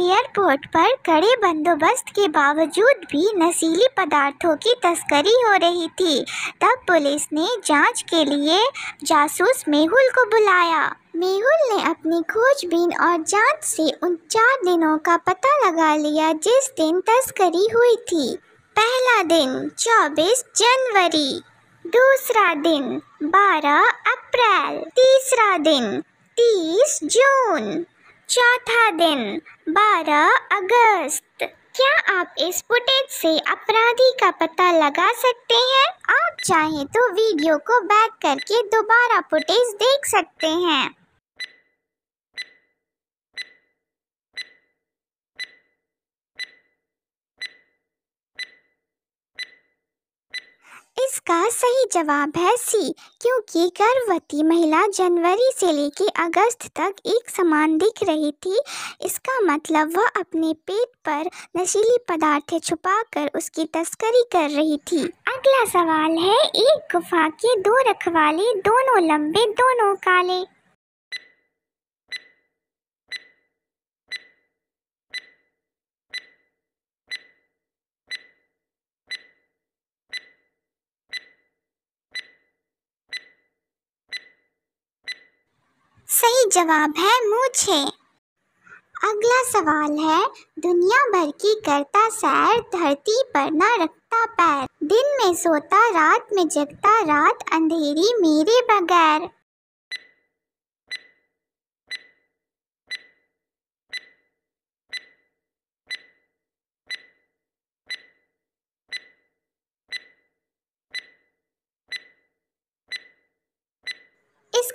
airport पर कड़े बंदोबस्त के बावजूद भी नशीली पदार्थों की तस्करी हो रही थी तब पुलिस ने जांच के लिए जासूस मेहुल को बुलाया मेहुल ने अपनी खोजबीन और जांच से उन चार दिनों का पता लगा लिया जिस दिन तस्करी हुई थी पहला दिन 24 जनवरी दूसरा दिन 12 अप्रैल तीसरा दिन 30 जून चौथा दिन 12 अगस्त क्या आप इस फुटेज से अपराधी का पता लगा सकते हैं आप चाहें तो वीडियो को बैक करके दोबारा फुटेज देख सकते हैं इसका सही जवाब है सी क्योंकि गर्भवती महिला जनवरी से लेकर अगस्त तक एक समान दिख रही थी इसका मतलब वह अपने पेट पर नशीली पदार्थ छुपाकर उसकी तस्करी कर रही थी अगला सवाल है एक गुफा के दो रखवाले दोनों लंबे दोनों काले जवाब है मूछे अगला सवाल है दुनिया भर की करता सैर धरती पर ना रखता पैर दिन में सोता रात में जगता रात अंधेरी मेरे बगैर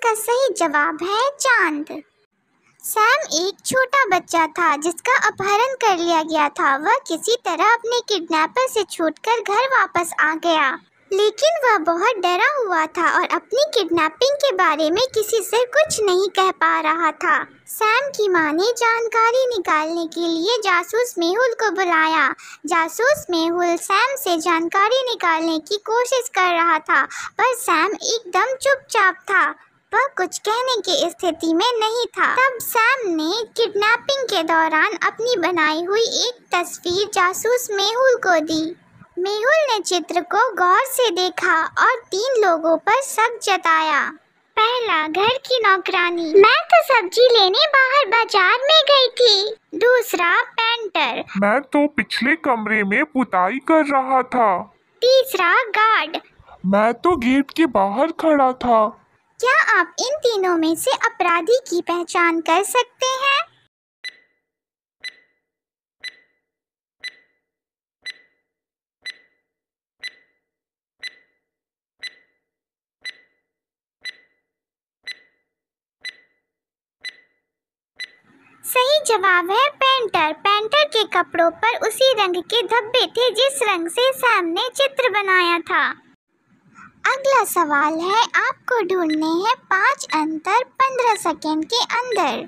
इसका सही जवाब है चांद सैम एक छोटा बच्चा था जिसका अपहरण कर लिया गया था वह किसी तरह अपने किडनैपर से छूटकर घर वापस आ गया लेकिन वह बहुत डरा हुआ था और अपनी किडनैपिंग के बारे में किसी से कुछ नहीं कह पा रहा था सैम की मां ने जानकारी निकालने के लिए जासूस मेहुल को बुलाया जासूस मेहुल सैम से जानकारी निकालने की कोशिश कर रहा था पर सैम एकदम चुपचाप था वह कुछ कहने की स्थिति में नहीं था तब सैम ने किडनैपिंग के दौरान अपनी बनाई हुई एक तस्वीर जासूस मेहुल को दी मेहुल ने चित्र को गौर से देखा और तीन लोगों पर शक जताया पहला घर की नौकरानी मैं तो सब्जी लेने बाहर बाजार में गई थी दूसरा पेंटर मैं तो पिछले कमरे में पुताई कर रहा था तीसरा गार्ड मैं तो गेट के बाहर खड़ा था क्या आप इन तीनों में से अपराधी की पहचान कर सकते हैं सही जवाब है पेंटर पेंटर के कपड़ों पर उसी रंग के धब्बे थे जिस रंग से सैम ने चित्र बनाया था अगला सवाल है आपको ढूंढने हैं पांच अंतर पंद्रह सेकेंड के अंदर